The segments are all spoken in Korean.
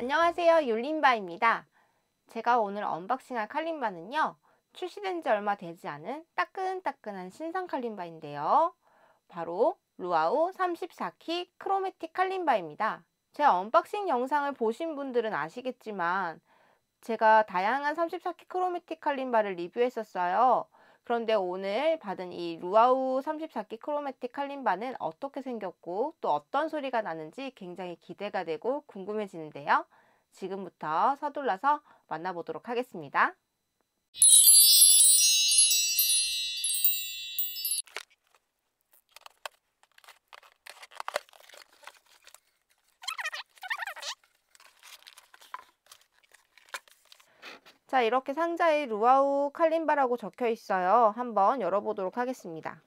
안녕하세요 율림바입니다 제가 오늘 언박싱할 칼림바는요. 출시된 지 얼마 되지 않은 따끈따끈한 신상 칼림바인데요. 바로 루아우 34키 크로매틱 칼림바입니다. 제 언박싱 영상을 보신 분들은 아시겠지만 제가 다양한 34키 크로매틱 칼림바를 리뷰했었어요. 그런데 오늘 받은 이 루아우 34키 크로매틱 칼림바는 어떻게 생겼고 또 어떤 소리가 나는지 굉장히 기대가 되고 궁금해지는데요. 지금부터 서둘러서 만나보도록 하겠습니다. 자 이렇게 상자에 루아우 칼림바라고 적혀 있어요. 한번 열어보도록 하겠습니다.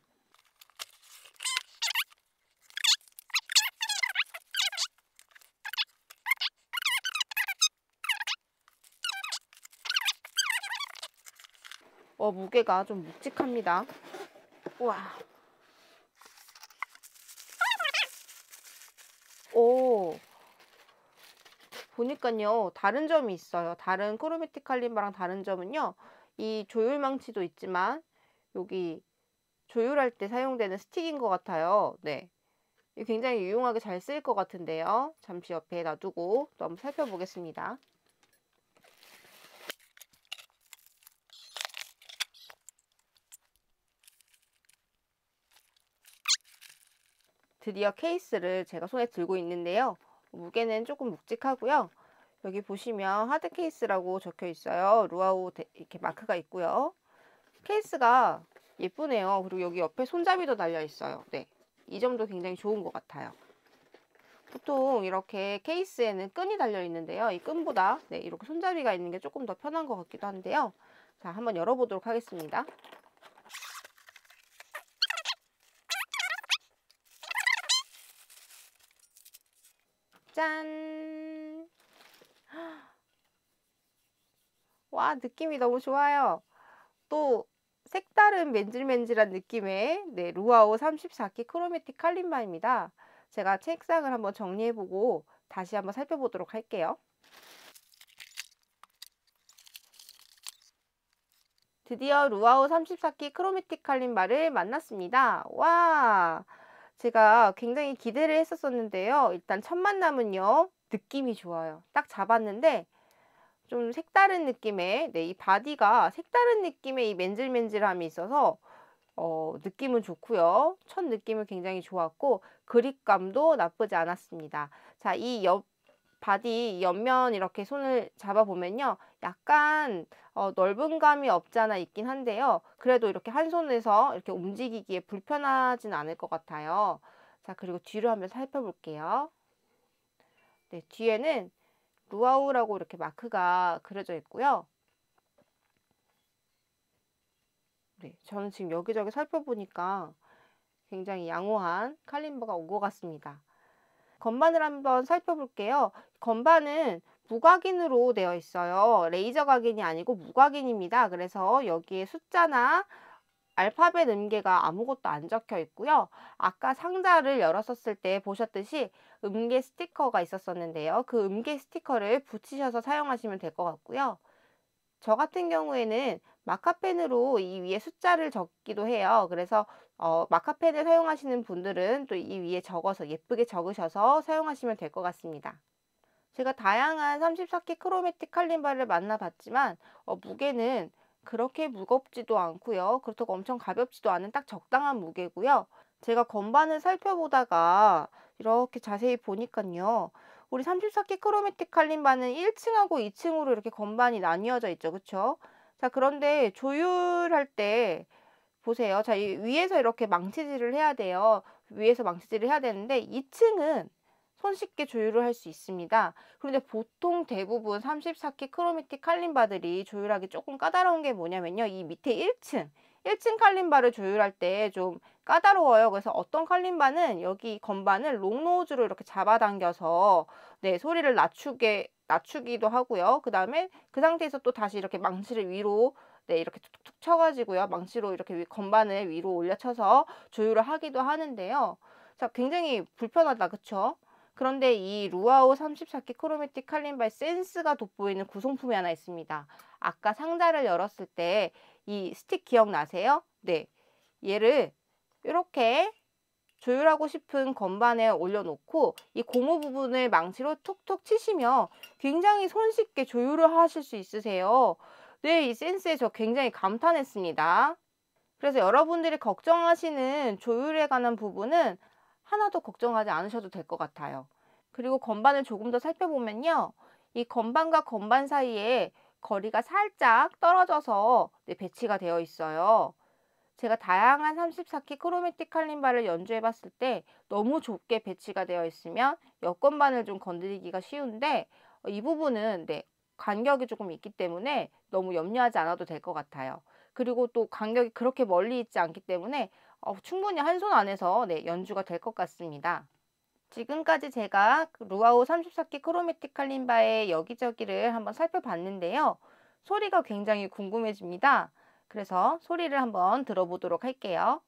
무게가 좀 묵직합니다. 우와. 오. 보니까요, 다른 점이 있어요. 다른 크로매틱 칼림바랑 다른 점은요, 이 조율망치도 있지만, 여기 조율할 때 사용되는 스틱인 것 같아요. 네. 굉장히 유용하게 잘쓸것 같은데요. 잠시 옆에 놔두고 또 한번 살펴보겠습니다. 드디어 케이스를 제가 손에 들고 있는데요. 무게는 조금 묵직하고요. 여기 보시면 하드 케이스라고 적혀 있어요. 루아우 이렇게 마크가 있고요. 케이스가 예쁘네요. 그리고 여기 옆에 손잡이도 달려 있어요. 네. 이 점도 굉장히 좋은 것 같아요. 보통 이렇게 케이스에는 끈이 달려 있는데요. 이 끈보다 네, 이렇게 손잡이가 있는 게 조금 더 편한 것 같기도 한데요. 자, 한번 열어보도록 하겠습니다. 짠! 와, 느낌이 너무 좋아요. 또 색다른 맨질맨질한 느낌의 네, 루아오 34키 크로매틱 칼림바입니다. 제가 책상을 한번 정리해보고 다시 한번 살펴보도록 할게요. 드디어 루아오 34키 크로매틱 칼림바를 만났습니다. 와! 제가 굉장히 기대를 했었었는데요. 일단 첫 만남은요. 느낌이 좋아요. 딱 잡았는데 좀 색다른 느낌의 네, 이 바디가 색다른 느낌의 이 맨질맨질함이 있어서 어, 느낌은 좋고요. 첫 느낌은 굉장히 좋았고 그립감도 나쁘지 않았습니다. 자, 이옆 바디 옆면 이렇게 손을 잡아보면요. 약간 어, 넓은 감이 없잖아 있긴 한데요. 그래도 이렇게 한 손에서 이렇게 움직이기에 불편하진 않을 것 같아요. 자, 그리고 뒤로 한번 살펴볼게요. 네, 뒤에는 루아우라고 이렇게 마크가 그려져 있고요. 네, 저는 지금 여기저기 살펴보니까 굉장히 양호한 칼림버가 온 것 같습니다. 건반을 한번 살펴볼게요. 건반은 무각인으로 되어 있어요. 레이저 각인이 아니고 무각인입니다. 그래서 여기에 숫자나 알파벳 음계가 아무것도 안 적혀 있고요. 아까 상자를 열었었을 때 보셨듯이 음계 스티커가 있었었는데요. 그 음계 스티커를 붙이셔서 사용하시면 될 것 같고요. 저 같은 경우에는 마카펜으로 이 위에 숫자를 적기도 해요. 그래서 어, 마카펜을 사용하시는 분들은 또 이 위에 적어서 예쁘게 적으셔서 사용하시면 될 것 같습니다. 제가 다양한 34K 크로매틱 칼림바를 만나봤지만 어, 무게는 그렇게 무겁지도 않고요. 그렇다고 엄청 가볍지도 않은 딱 적당한 무게고요. 제가 건반을 살펴보다가 이렇게 자세히 보니까요. 우리 34K 크로매틱 칼림바는 1층하고 2층으로 이렇게 건반이 나뉘어져 있죠. 그렇죠? 자, 그런데 조율할 때 보세요. 자, 이 위에서 이렇게 망치질을 해야 돼요. 위에서 망치질을 해야 되는데 2층은 손쉽게 조율을 할 수 있습니다. 그런데 보통 대부분 34키 크로미틱 칼림바들이 조율하기 조금 까다로운 게 뭐냐면요. 이 밑에 1층, 1층 칼림바를 조율할 때 좀 까다로워요. 그래서 어떤 칼림바는 여기 건반을 롱노즈로 이렇게 잡아당겨서 네, 소리를 낮추게 낮추기도 하고요. 그 다음에 그 상태에서 또 다시 이렇게 망치를 위로 네, 이렇게 툭툭 쳐가지고요. 망치로 이렇게 위, 건반을 위로 올려쳐서 조율을 하기도 하는데요. 자, 굉장히 불편하다, 그쵸? 그런데 이 루아오 34키 크로매틱 칼림바의 센스가 돋보이는 구성품이 하나 있습니다. 아까 상자를 열었을 때 이 스틱 기억나세요? 네. 얘를 이렇게 조율하고 싶은 건반에 올려놓고 이 고무 부분을 망치로 툭툭 치시면 굉장히 손쉽게 조율을 하실 수 있으세요. 네, 이 센스에 저 굉장히 감탄했습니다. 그래서 여러분들이 걱정하시는 조율에 관한 부분은 하나도 걱정하지 않으셔도 될 것 같아요. 그리고 건반을 조금 더 살펴보면요. 이 건반과 건반 사이에 거리가 살짝 떨어져서 배치가 되어 있어요. 제가 다양한 34키 크로매틱 칼림바를 연주해 봤을 때 너무 좁게 배치가 되어 있으면 옆 건반을 좀 건드리기가 쉬운데 어, 이 부분은 네, 간격이 조금 있기 때문에 너무 염려하지 않아도 될 것 같아요. 그리고 또 간격이 그렇게 멀리 있지 않기 때문에 어, 충분히 한 손 안에서 네, 연주가 될 것 같습니다. 지금까지 제가 그 루아우 3 4기 크로메틱 칼림바의 여기저기를 한번 살펴봤는데요. 소리가 굉장히 궁금해집니다. 그래서 소리를 한번 들어보도록 할게요.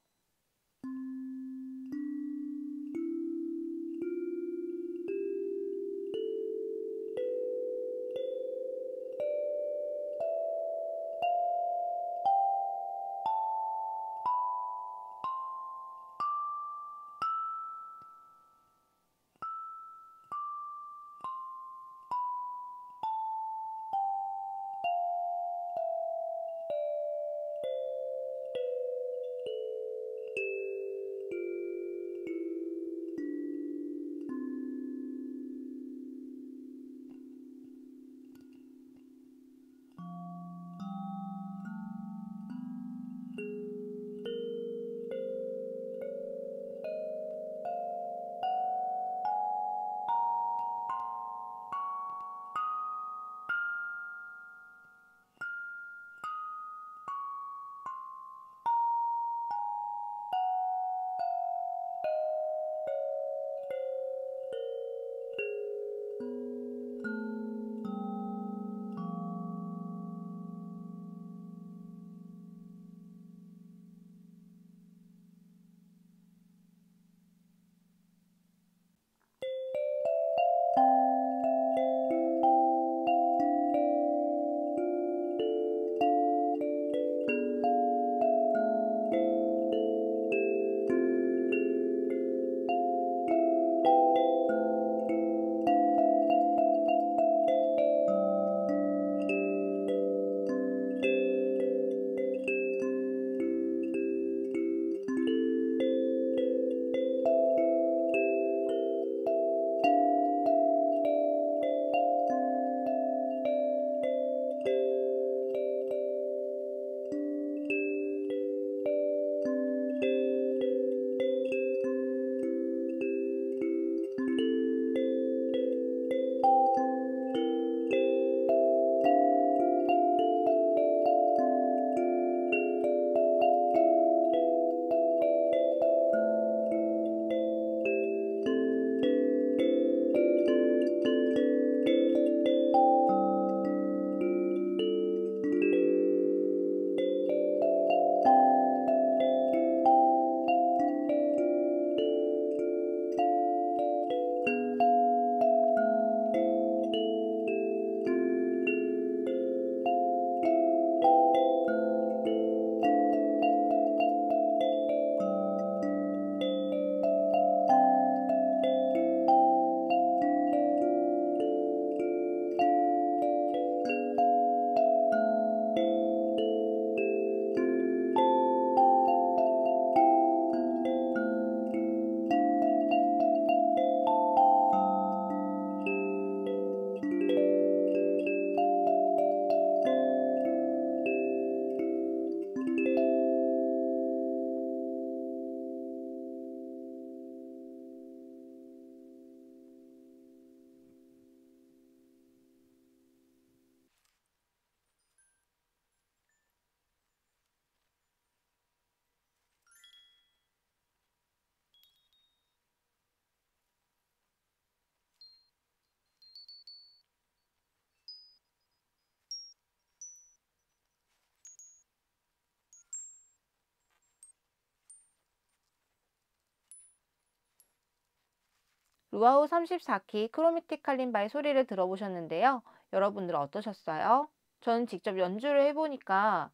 루아우 34키 크로미틱 칼린바의 소리를 들어보셨는데요. 여러분들 어떠셨어요? 저는 직접 연주를 해보니까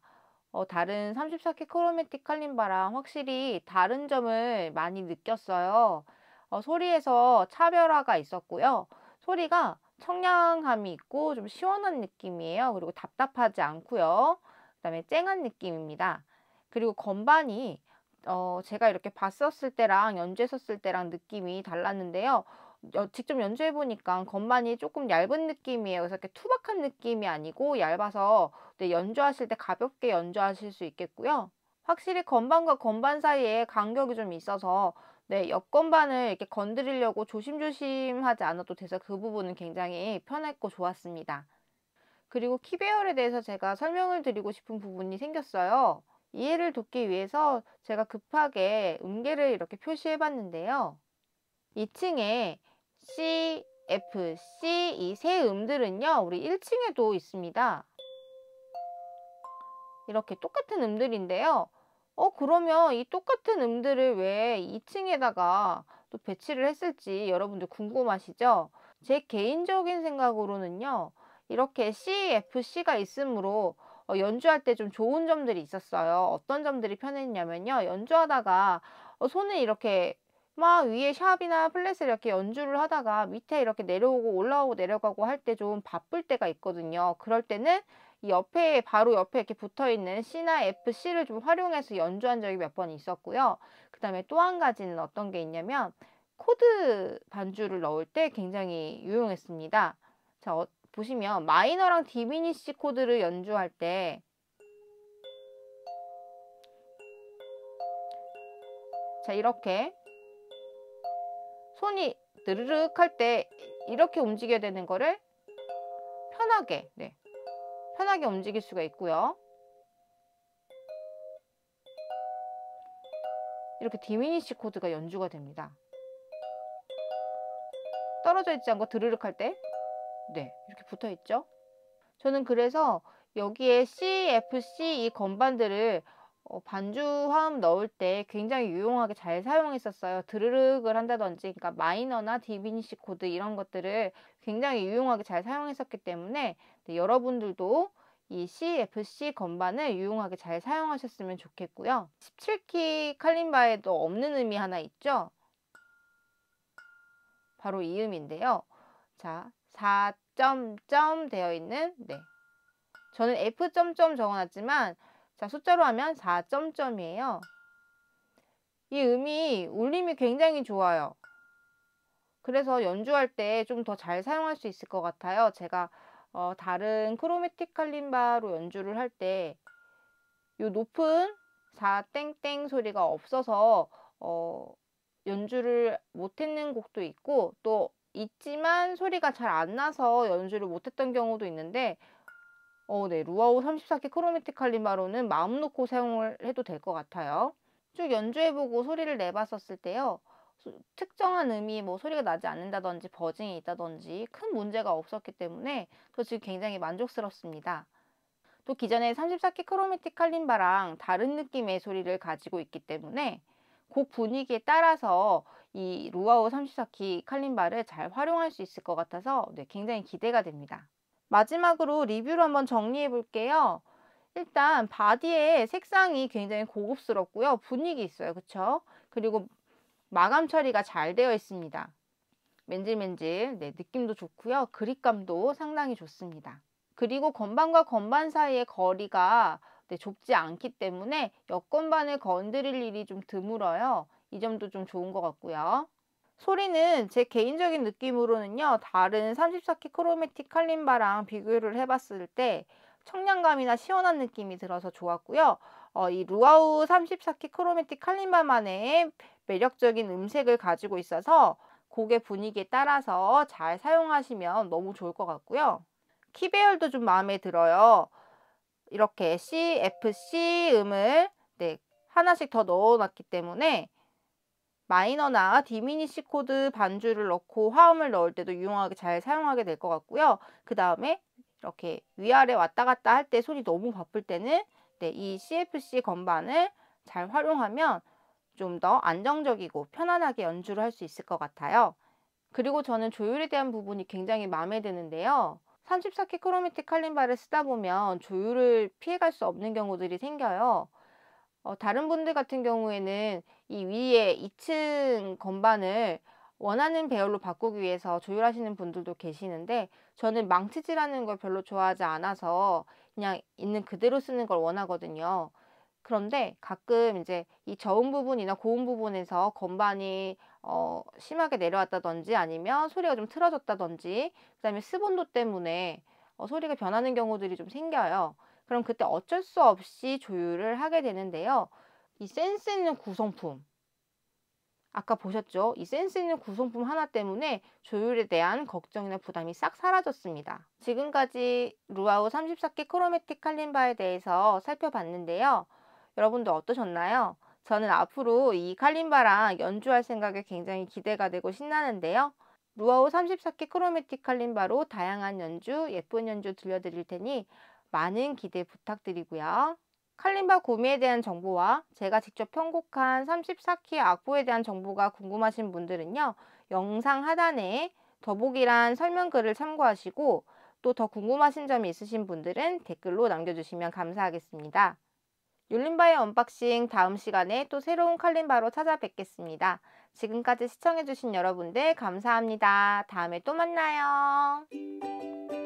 어, 다른 34키 크로메틱 칼림바랑 확실히 다른 점을 많이 느꼈어요. 어, 소리에서 차별화가 있었고요. 소리가 청량함이 있고 좀 시원한 느낌이에요. 그리고 답답하지 않고요. 그 다음에 쨍한 느낌입니다. 그리고 건반이 어, 제가 이렇게 봤었을 때랑 연주했었을 때랑 느낌이 달랐는데요. 어, 직접 연주해 보니까 건반이 조금 얇은 느낌이에요. 그래서 이렇게 투박한 느낌이 아니고 얇아서 연주하실 때 가볍게 연주하실 수 있겠고요. 확실히 건반과 건반 사이에 간격이 좀 있어서 네, 옆 건반을 이렇게 건드리려고 조심조심 하지 않아도 돼서 그 부분은 굉장히 편했고 좋았습니다. 그리고 키배열에 대해서 제가 설명을 드리고 싶은 부분이 생겼어요. 이해를 돕기 위해서 제가 급하게 음계를 이렇게 표시해 봤는데요. 2층에 C, F, C 이 세 음들은요. 우리 1층에도 있습니다. 이렇게 똑같은 음들인데요. 어 그러면 이 똑같은 음들을 왜 2층에다가 또 배치를 했을지 여러분들 궁금하시죠? 제 개인적인 생각으로는요. 이렇게 C, F, C가 있으므로 어, 연주할 때 좀 좋은 점들이 있었어요. 어떤 점들이 편했냐면요. 연주하다가 어, 손을 이렇게 막 위에 샵이나 플랫을 이렇게 연주를 하다가 밑에 이렇게 내려오고 올라오고 내려가고 할 때 좀 바쁠 때가 있거든요. 그럴 때는 옆에 바로 옆에 이렇게 붙어 있는 C나 F, C를 좀 활용해서 연주한 적이 몇 번 있었고요. 그다음에 또 한 가지는 어떤 게 있냐면 코드 반주를 넣을 때 굉장히 유용했습니다. 자, 어, 보시면 마이너랑 디미니시 코드를 연주할 때 자, 이렇게 손이 드르륵할 때 이렇게 움직여야 되는 거를 편하게 네, 편하게 움직일 수가 있고요. 이렇게 디미니시 코드가 연주가 됩니다. 떨어져 있지 않고 드르륵 할때 네, 이렇게 붙어 있죠. 저는 그래서 여기에 CFC 이 건반들을 어, 반주 화음 넣을 때 굉장히 유용하게 잘 사용했었어요. 드르륵을 한다든지, 그러니까 마이너나 디비니시 코드 이런 것들을 굉장히 유용하게 잘 사용했었기 때문에 네, 여러분들도 이 CFC 건반을 유용하게 잘 사용하셨으면 좋겠고요. 17키 칼림바에도 없는 음이 하나 있죠? 바로 이 음인데요. 자, 4점점 되어 있는 네. 저는 F점점 적어놨지만 자 숫자로 하면 4점점이에요. 이 음이 울림이 굉장히 좋아요. 그래서 연주할 때 좀 더 잘 사용할 수 있을 것 같아요. 제가 어, 다른 크로메틱 칼림바로 연주를 할 때 이 높은 4땡땡 소리가 없어서 어, 연주를 못했는 곡도 있고 또 있지만 소리가 잘 안 나서 연주를 못했던 경우도 있는데 어, 네, 루아오 34키 크로미틱 칼리마로는 마음 놓고 사용을 해도 될 것 같아요. 쭉 연주해보고 소리를 내봤었을 때요. 특정한 음이 뭐 소리가 나지 않는다든지 버징이 있다든지 큰 문제가 없었기 때문에 저 지금 굉장히 만족스럽습니다. 또 기존의 34키 크로미틱 칼림바랑 다른 느낌의 소리를 가지고 있기 때문에 곡 분위기에 따라서 이 루아오 34키 칼림바를 잘 활용할 수 있을 것 같아서 네, 굉장히 기대가 됩니다. 마지막으로 리뷰를 한번 정리해 볼게요. 일단 바디의 색상이 굉장히 고급스럽고요. 분위기 있어요. 그쵸? 그리고 마감 처리가 잘 되어 있습니다. 맨질맨질 네, 느낌도 좋고요. 그립감도 상당히 좋습니다. 그리고 건반과 건반 사이의 거리가 네, 좁지 않기 때문에 옆 건반을 건드릴 일이 좀 드물어요. 이 점도 좀 좋은 것 같고요. 소리는 제 개인적인 느낌으로는요. 다른 3 4키크로메틱 칼림바랑 비교를 해봤을 때 청량감이나 시원한 느낌이 들어서 좋았고요. 어, 이 루아우 3 4키크로메틱 칼림바만의 매력적인 음색을 가지고 있어서 곡의 분위기에 따라서 잘 사용하시면 너무 좋을 것 같고요. 키 배열도 좀 마음에 들어요. 이렇게 C, F, C 음을 네, 하나씩 더 넣어놨기 때문에 마이너나 디미니시 코드 반주를 넣고 화음을 넣을 때도 유용하게 잘 사용하게 될 것 같고요. 그 다음에 이렇게 위아래 왔다 갔다 할 때 소리 너무 바쁠 때는 네, 이 CFC 건반을 잘 활용하면 좀 더 안정적이고 편안하게 연주를 할 수 있을 것 같아요. 그리고 저는 조율에 대한 부분이 굉장히 마음에 드는데요. 34키 크로미틱 칼림바를 쓰다 보면 조율을 피해갈 수 없는 경우들이 생겨요. 어, 다른 분들 같은 경우에는 이 위에 2층 건반을 원하는 배열로 바꾸기 위해서 조율하시는 분들도 계시는데 저는 망치질하는 걸 별로 좋아하지 않아서 그냥 있는 그대로 쓰는 걸 원하거든요. 그런데 가끔 이제 이 저음 부분이나 고음 부분에서 건반이 어, 심하게 내려왔다든지 아니면 소리가 좀 틀어졌다든지 그 다음에 스본도 때문에 어, 소리가 변하는 경우들이 좀 생겨요. 그럼 그때 어쩔 수 없이 조율을 하게 되는데요. 이 센스 있는 구성품. 아까 보셨죠? 이 센스 있는 구성품 하나 때문에 조율에 대한 걱정이나 부담이 싹 사라졌습니다. 지금까지 루아우 34개 크로매틱 칼림바에 대해서 살펴봤는데요. 여러분도 어떠셨나요? 저는 앞으로 이 칼림바랑 연주할 생각에 굉장히 기대가 되고 신나는데요. 루아우 34개 크로매틱 칼림바로 다양한 연주, 예쁜 연주 들려드릴 테니 많은 기대 부탁드리고요. 칼림바 구매에 대한 정보와 제가 직접 편곡한 34키 악보에 대한 정보가 궁금하신 분들은요. 영상 하단에 더보기란 설명글을 참고하시고 또 더 궁금하신 점이 있으신 분들은 댓글로 남겨주시면 감사하겠습니다. 율림바의 언박싱 다음 시간에 또 새로운 칼림바로 찾아뵙겠습니다. 지금까지 시청해주신 여러분들 감사합니다. 다음에 또 만나요.